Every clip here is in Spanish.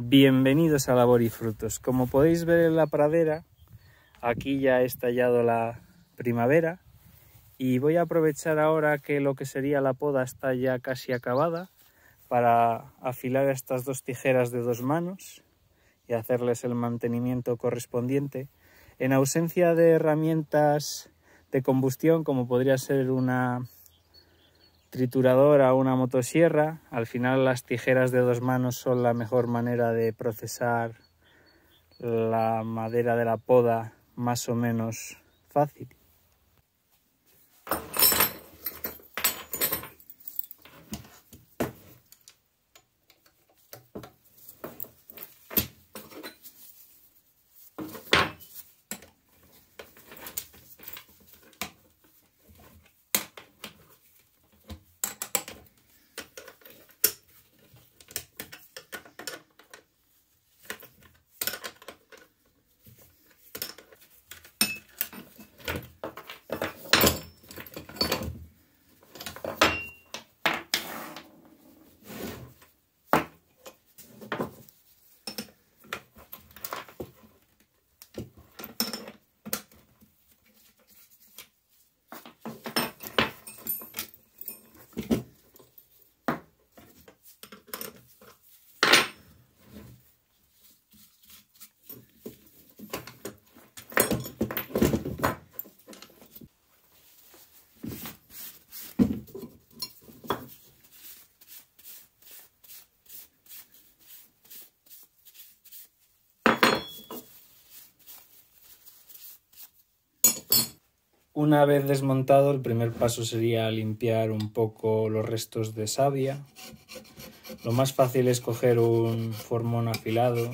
Bienvenidos a Labor y Frutos. Como podéis ver en la pradera, aquí ya ha estallado la primavera y voy a aprovechar ahora que lo que sería la poda está ya casi acabada para afilar estas dos tijeras de dos manos y hacerles el mantenimiento correspondiente. En ausencia de herramientas de combustión, como podría ser una trituradora o una motosierra. Al final las tijeras de dos manos son la mejor manera de procesar la madera de la poda más o menos fácil. Una vez desmontado, el primer paso sería limpiar un poco los restos de savia. Lo más fácil es coger un formón afilado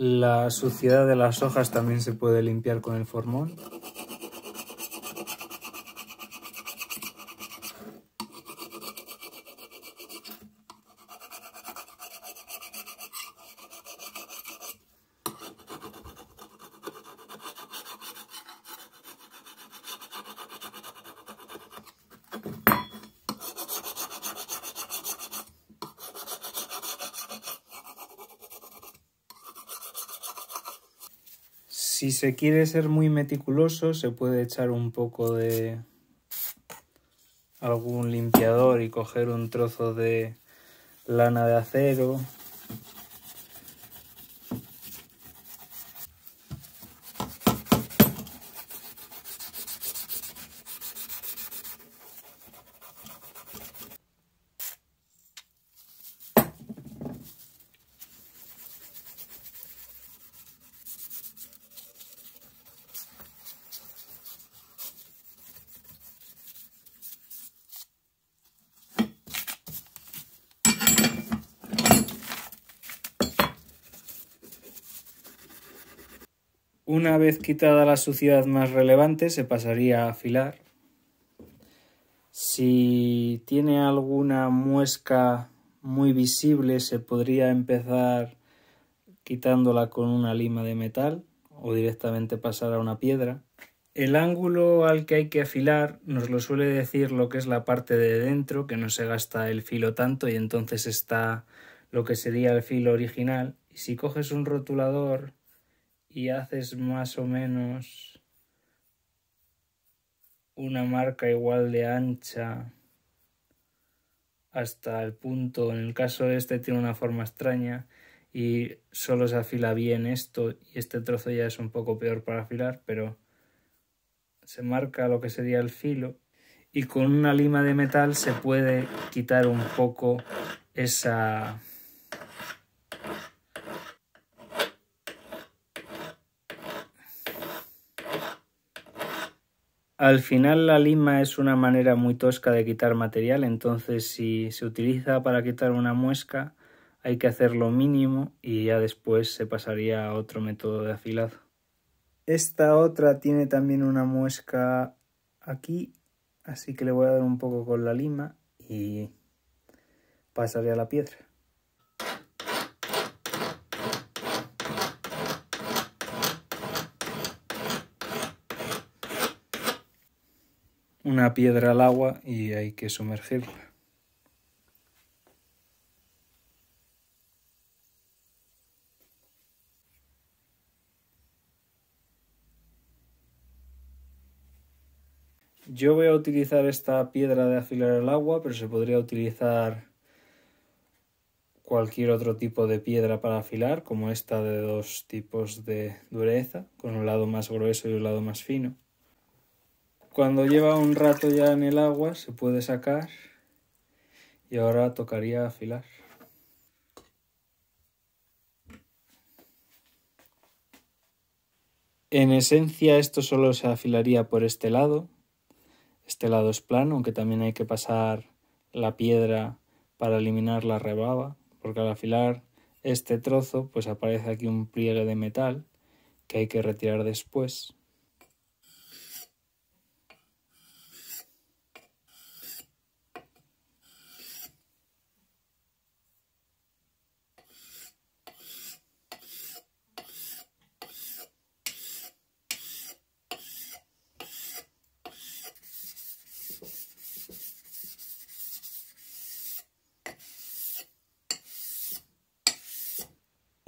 La suciedad de las hojas también se puede limpiar con el formón. Si se quiere ser muy meticuloso, se puede echar un poco de algún limpiador y coger un trozo de lana de acero Una vez quitada la suciedad más relevante, se pasaría a afilar. Si tiene alguna muesca muy visible, se podría empezar quitándola con una lima de metal o directamente pasar a una piedra. El ángulo al que hay que afilar nos lo suele decir lo que es la parte de dentro, que no se gasta el filo tanto y entonces está lo que sería el filo original. Y si coges un rotulador y haces más o menos una marca igual de ancha hasta el punto, en el caso de este tiene una forma extraña y solo se afila bien esto y este trozo ya es un poco peor para afilar, pero se marca lo que sería el filo y con una lima de metal se puede quitar un poco esa Al final la lima es una manera muy tosca de quitar material, entonces si se utiliza para quitar una muesca hay que hacer lo mínimo y ya después se pasaría a otro método de afilado. Esta otra tiene también una muesca aquí, así que le voy a dar un poco con la lima y pasaría a la piedra. una piedra al agua y hay que sumergirla. Yo voy a utilizar esta piedra de afilar al agua, pero se podría utilizar cualquier otro tipo de piedra para afilar, como esta de dos tipos de dureza, con un lado más grueso y un lado más fino. Cuando lleva un rato ya en el agua se puede sacar y ahora tocaría afilar. En esencia esto solo se afilaría por este lado. Este lado es plano, aunque también hay que pasar la piedra para eliminar la rebaba, porque al afilar este trozo pues aparece aquí un pliegue de metal que hay que retirar después.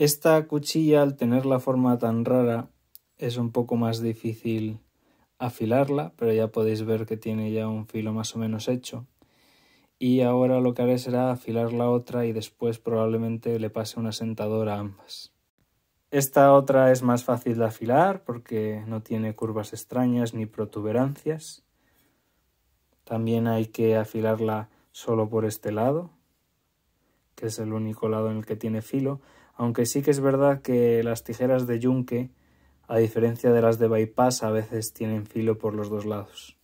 Esta cuchilla, al tener la forma tan rara, es un poco más difícil afilarla, pero ya podéis ver que tiene ya un filo más o menos hecho. Y ahora lo que haré será afilar la otra y después probablemente le pase una sentadora a ambas. Esta otra es más fácil de afilar porque no tiene curvas extrañas ni protuberancias. También hay que afilarla solo por este lado, que es el único lado en el que tiene filo aunque sí que es verdad que las tijeras de yunque, a diferencia de las de bypass, a veces tienen filo por los dos lados.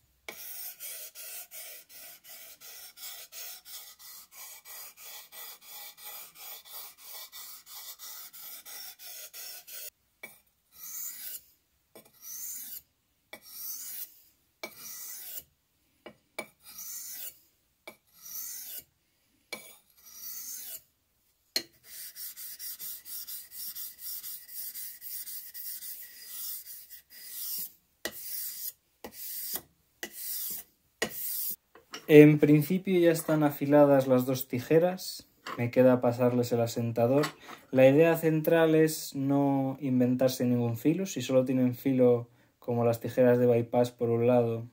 En principio ya están afiladas las dos tijeras, me queda pasarles el asentador. La idea central es no inventarse ningún filo, si solo tienen filo como las tijeras de bypass por un lado,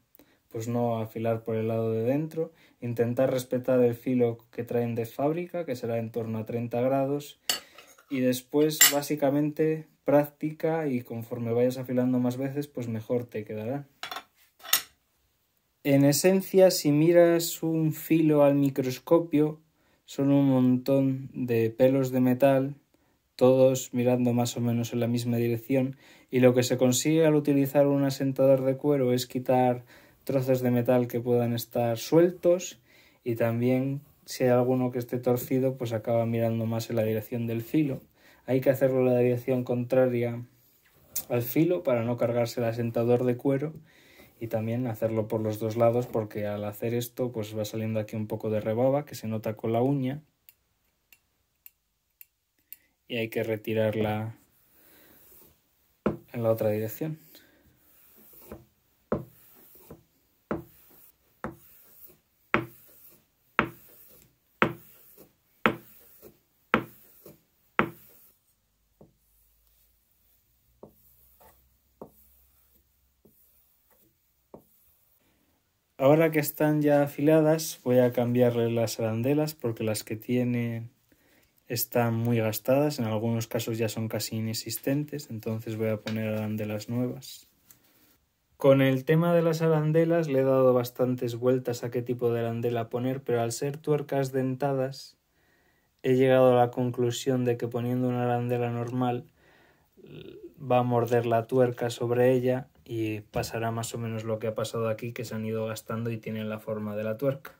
pues no afilar por el lado de dentro, intentar respetar el filo que traen de fábrica, que será en torno a 30 grados, y después básicamente práctica y conforme vayas afilando más veces, pues mejor te quedará. En esencia, si miras un filo al microscopio, son un montón de pelos de metal, todos mirando más o menos en la misma dirección, y lo que se consigue al utilizar un asentador de cuero es quitar trozos de metal que puedan estar sueltos y también si hay alguno que esté torcido, pues acaba mirando más en la dirección del filo. Hay que hacerlo en la dirección contraria al filo para no cargarse el asentador de cuero y también hacerlo por los dos lados porque al hacer esto pues va saliendo aquí un poco de rebaba que se nota con la uña y hay que retirarla en la otra dirección. Ahora que están ya afiladas, voy a cambiarle las arandelas porque las que tienen están muy gastadas, en algunos casos ya son casi inexistentes, entonces voy a poner arandelas nuevas. Con el tema de las arandelas le he dado bastantes vueltas a qué tipo de arandela poner, pero al ser tuercas dentadas he llegado a la conclusión de que poniendo una arandela normal mm, va a morder la tuerca sobre ella y pasará más o menos lo que ha pasado aquí, que se han ido gastando y tienen la forma de la tuerca.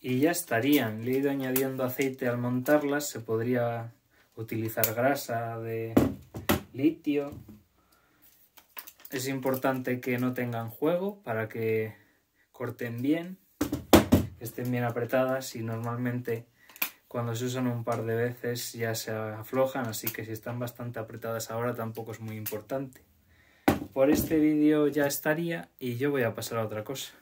y ya estarían. Le he ido añadiendo aceite al montarlas, se podría utilizar grasa de litio. Es importante que no tengan juego para que corten bien, que estén bien apretadas y normalmente cuando se usan un par de veces ya se aflojan, así que si están bastante apretadas ahora tampoco es muy importante. Por este vídeo ya estaría y yo voy a pasar a otra cosa.